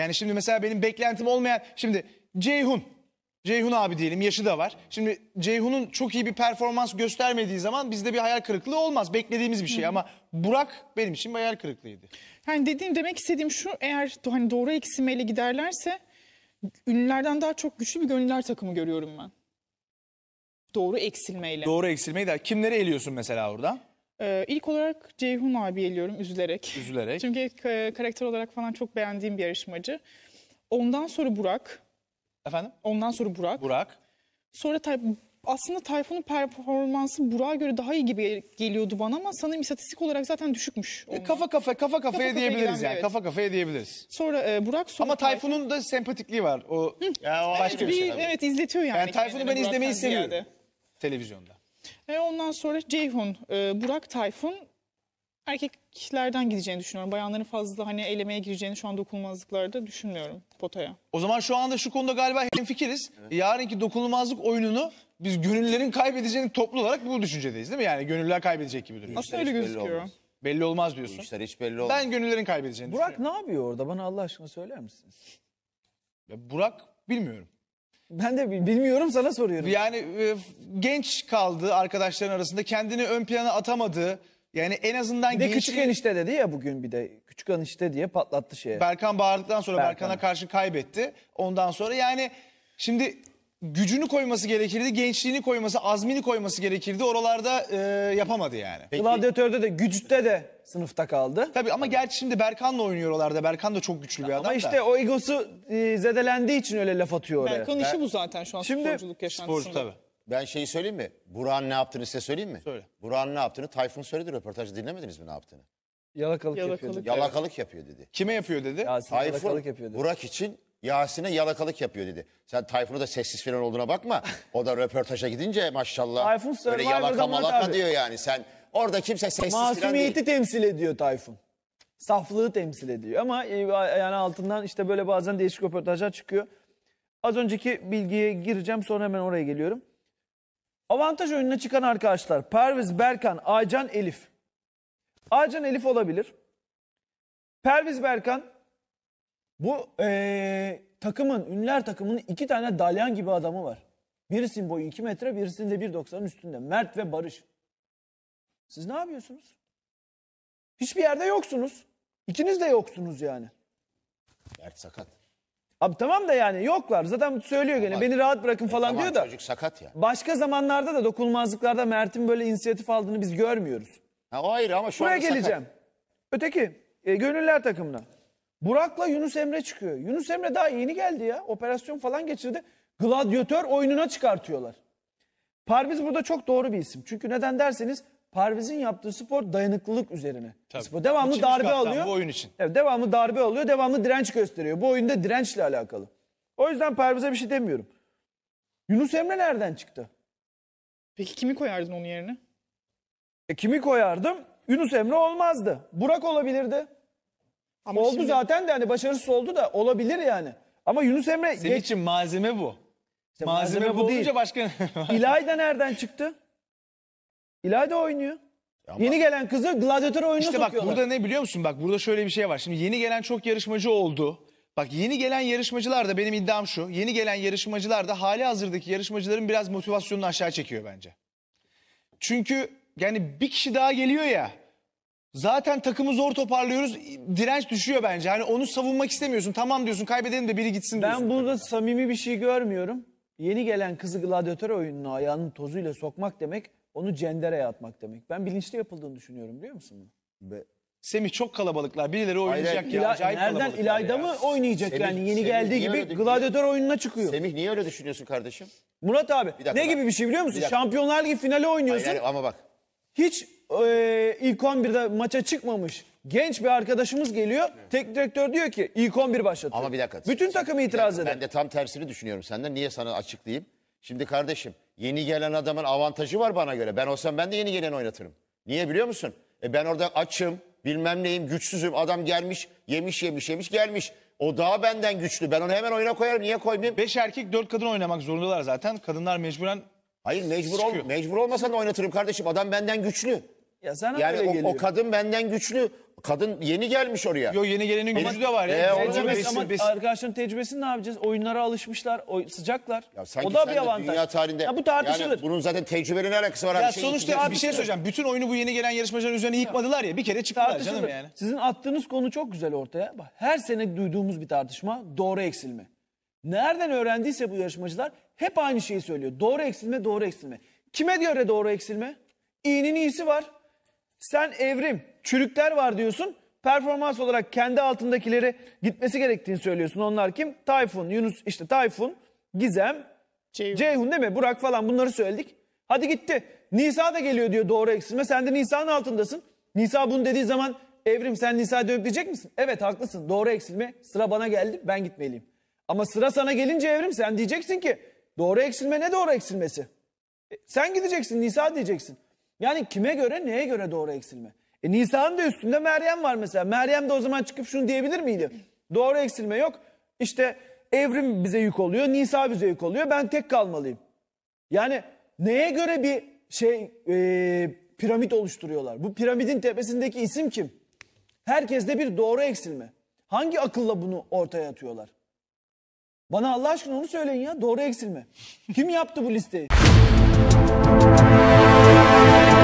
Yani şimdi mesela benim beklentim olmayan şimdi Ceyhun Ceyhun abi diyelim yaşı da var. Şimdi Ceyhun'un çok iyi bir performans göstermediği zaman bizde bir hayal kırıklığı olmaz. Beklediğimiz bir şey ama Burak benim için hayal kırıklığıydı. Yani dediğim demek istediğim şu eğer hani doğru eksilmeyle giderlerse ünlülerden daha çok güçlü bir gönüller takımı görüyorum ben. Doğru eksilmeyle. Doğru eksilmeyle. kimleri eliyorsun mesela orada? Ee, ilk olarak Ceyhun abi geliyorum üzülerek. Üzülerek. Çünkü e, karakter olarak falan çok beğendiğim bir yarışmacı. Ondan sonra Burak. Efendim? Ondan sonra Burak. Burak. Sonra tay aslında Tayfun'un performansı Burak'a göre daha iyi gibi geliyordu bana ama sanırım istatistik olarak zaten düşükmüş. E, kafa kafa kafa kafaya kafaya diyebiliriz giden, yani. evet. Kafa kafaya diyebiliriz. Sonra e, Burak sonra Ama Tayfun'un da sempatikliği var. O Ya o başka bir bir şey. tabii. evet izletiyor yani. Yani Tayfun'u ben izlemeyi seviyorum. Televizyonda. E ondan sonra Ceyhun, e, Burak Tayfun erkeklerden gideceğini düşünüyorum. Bayanların fazla hani elemeye gireceğini şu an dokunulmazlıklarda düşünmüyorum potaya. O zaman şu anda şu konuda galiba hemfikiriz. Evet. Yarınki dokunulmazlık oyununu biz gönüllerin kaybedeceğini toplu olarak bu düşüncedeyiz değil mi? Yani gönüller kaybedecek gibi duruyor. Aslında öyle gözüküyor. Olmaz. Belli olmaz diyorsun. Bu işler hiç belli olmaz. Ben gönüllerin kaybedeceğini Burak ne yapıyor orada? Bana Allah aşkına söyler misiniz? Ya Burak bilmiyorum. Ben de bilmiyorum sana soruyorum. Yani e, genç kaldı arkadaşların arasında kendini ön plana atamadı. Yani en azından bir de gençliği... küçük enişte dedi ya bugün bir de küçük enişte diye patlattı şeye. Berkan bağırdıktan sonra Berkan'a Berkan karşı kaybetti. Ondan sonra yani şimdi gücünü koyması gerekirdi, gençliğini koyması, azmini koyması gerekirdi. Oralarda e, yapamadı yani. Peki. Gladyatör'de de, gücütte de sınıfta kaldı. Tabii ama gerçi şimdi Berkan'la oynuyor oralarda. Berkan da çok güçlü bir adam Ama işte o egosu e, zedelendiği için öyle laf atıyor oraya. Berkan'ın işi bu zaten şu an şimdi, sporculuk yaşantısında. Spor tabii. Ben şeyi söyleyeyim mi? Buran ne yaptığını size söyleyeyim mi? Söyle. Buran ne yaptığını Tayfun söyledi röportajda dinlemediniz mi ne yaptığını? Yalakalık, Yalakalık yapıyor dedi. Yalakalık yapıyor dedi. Kime yapıyor dedi? Ya, Tayfun, yapıyor dedi. Burak için Yasin'e yalakalık yapıyor dedi. Sen Tayfun'u da sessiz falan olduğuna bakma. O da röportaja gidince maşallah Tayfun böyle Survivor'da yalaka malaka diyor yani. Sen orada kimse sessiz falan değil. Masumiyeti temsil ediyor Tayfun. Saflığı temsil ediyor ama e, yani altından işte böyle bazen değişik röportajlar çıkıyor. Az önceki bilgiye gireceğim sonra hemen oraya geliyorum. Avantaj oyununa çıkan arkadaşlar Perviz, Berkan, Aycan, Elif. Aycan Elif olabilir. Perviz Berkan bu ee, takımın, ünler takımının iki tane dalyan gibi adamı var. Birisinin boyu 2 metre, birisinin de 1.90'ın üstünde. Mert ve Barış. Siz ne yapıyorsunuz? Hiçbir yerde yoksunuz. İkiniz de yoksunuz yani. Mert sakat. Abi tamam da yani yoklar. Zaten söylüyor gene beni rahat bırakın e, falan Tamam, diyor da. Çocuk sakat ya. Başka zamanlarda da dokunulmazlıklarda Mert'in böyle inisiyatif aldığını biz görmüyoruz. Ha, o ayrı ama şu Buraya anda sakat. geleceğim. Öteki e, gönüller takımına. Burak'la Yunus Emre çıkıyor. Yunus Emre daha yeni geldi ya. Operasyon falan geçirdi. Gladyatör oyununa çıkartıyorlar. Parviz burada çok doğru bir isim. Çünkü neden derseniz Parviz'in yaptığı spor dayanıklılık üzerine. Tabii. Spor devamlı İkinci darbe alıyor. Bu oyun için. Evet, devamlı darbe alıyor, devamlı direnç gösteriyor. Bu oyunda dirençle alakalı. O yüzden Parviz'e bir şey demiyorum. Yunus Emre nereden çıktı? Peki kimi koyardın onun yerine? E, kimi koyardım? Yunus Emre olmazdı. Burak olabilirdi. Ama oldu şimdi... zaten de hani başarısız oldu da olabilir yani. Ama Yunus Emre... Senin geç... için malzeme bu. İşte malzeme, malzeme bu değil. başka... İlayda nereden çıktı? İlayda oynuyor. Ama... Yeni gelen kızı gladyatör oyununa sokuyorlar. İşte bak burada ne biliyor musun? Bak burada şöyle bir şey var. Şimdi yeni gelen çok yarışmacı oldu. Bak yeni gelen yarışmacılar da benim iddiam şu. Yeni gelen yarışmacılar da hali hazırdaki yarışmacıların biraz motivasyonunu aşağı çekiyor bence. Çünkü yani bir kişi daha geliyor ya. Zaten takımı zor toparlıyoruz. Direnç düşüyor bence. Hani onu savunmak istemiyorsun. Tamam diyorsun kaybedelim de biri gitsin diyorsun. Ben burada samimi bir şey görmüyorum. Yeni gelen kızı gladyatör oyununa ayağının tozuyla sokmak demek onu cendereye atmak demek. Ben bilinçli yapıldığını düşünüyorum biliyor musun bunu? Be Semih çok kalabalıklar. Birileri oynayacak Hayır, ya. İla, nereden İlayda ya. mı oynayacak Semih, yani yeni Semih geldiği gibi gladyatör oyununa çıkıyor. Semih niye öyle düşünüyorsun kardeşim? Murat abi ne gibi bir şey biliyor musun? Şampiyonlar Ligi finali oynuyorsun. hayır, ama bak. Hiç e, ilk 11'de maça çıkmamış genç bir arkadaşımız geliyor. Tek direktör diyor ki ilk 11 başlatıyor. Ama bir dakika. Bütün takım itiraz eder. Ben de tam tersini düşünüyorum senden. Niye sana açıklayayım? Şimdi kardeşim yeni gelen adamın avantajı var bana göre. Ben olsam ben de yeni gelen oynatırım. Niye biliyor musun? E ben orada açım, bilmem neyim, güçsüzüm. Adam gelmiş, yemiş yemiş yemiş gelmiş. O daha benden güçlü. Ben onu hemen oyuna koyarım. Niye koymayayım? Beş erkek dört kadın oynamak zorundalar zaten. Kadınlar mecburen Hayır mecbur, ol, mecbur olmasan da oynatırım kardeşim. Adam benden güçlü. Ya sana yani öyle o, geliyor. o kadın benden güçlü. Kadın yeni gelmiş oraya. Yo yeni gelenin gücü de var ya. E, ee, Tecrübesi ama besin. arkadaşların tecrübesini ne yapacağız? Oyunlara alışmışlar, oy, sıcaklar. Ya sanki o da sen bir avantaj. Dünya tarihinde. Ya bu tartışılır. Yani bunun zaten tecrübenin alakası var. Ya abi, şey sonuçta abi bir şey söyleyeceğim. Bütün oyunu bu yeni gelen yarışmacıların üzerine yıkmadılar ya. Bir kere çıktılar tartışılır. canım yani. Sizin attığınız konu çok güzel ortaya. Bak, her sene duyduğumuz bir tartışma doğru eksilme. Nereden öğrendiyse bu yarışmacılar hep aynı şeyi söylüyor. Doğru eksilme, doğru eksilme. Kime göre doğru eksilme? İyinin iyisi var. Sen evrim, çürükler var diyorsun. Performans olarak kendi altındakileri gitmesi gerektiğini söylüyorsun. Onlar kim? Tayfun, Yunus işte Tayfun, Gizem, Ceyhun. Ceyhun değil mi? Burak falan bunları söyledik. Hadi gitti. Nisa da geliyor diyor doğru eksilme. Sen de Nisa'nın altındasın. Nisa bunu dediği zaman Evrim sen Nisa'yı dönüp diyecek misin? Evet haklısın doğru eksilme sıra bana geldi ben gitmeliyim. Ama sıra sana gelince Evrim sen diyeceksin ki doğru eksilme ne doğru eksilmesi? E, sen gideceksin Nisa diyeceksin. Yani kime göre neye göre doğru eksilme? E Nisa'nın da üstünde Meryem var mesela. Meryem de o zaman çıkıp şunu diyebilir miydi? Doğru eksilme yok. İşte evrim bize yük oluyor, Nisa bize yük oluyor. Ben tek kalmalıyım. Yani neye göre bir şey e, piramit oluşturuyorlar? Bu piramidin tepesindeki isim kim? Herkes de bir doğru eksilme. Hangi akılla bunu ortaya atıyorlar? Bana Allah aşkına onu söyleyin ya. Doğru eksilme. Kim yaptı bu listeyi? Thank you.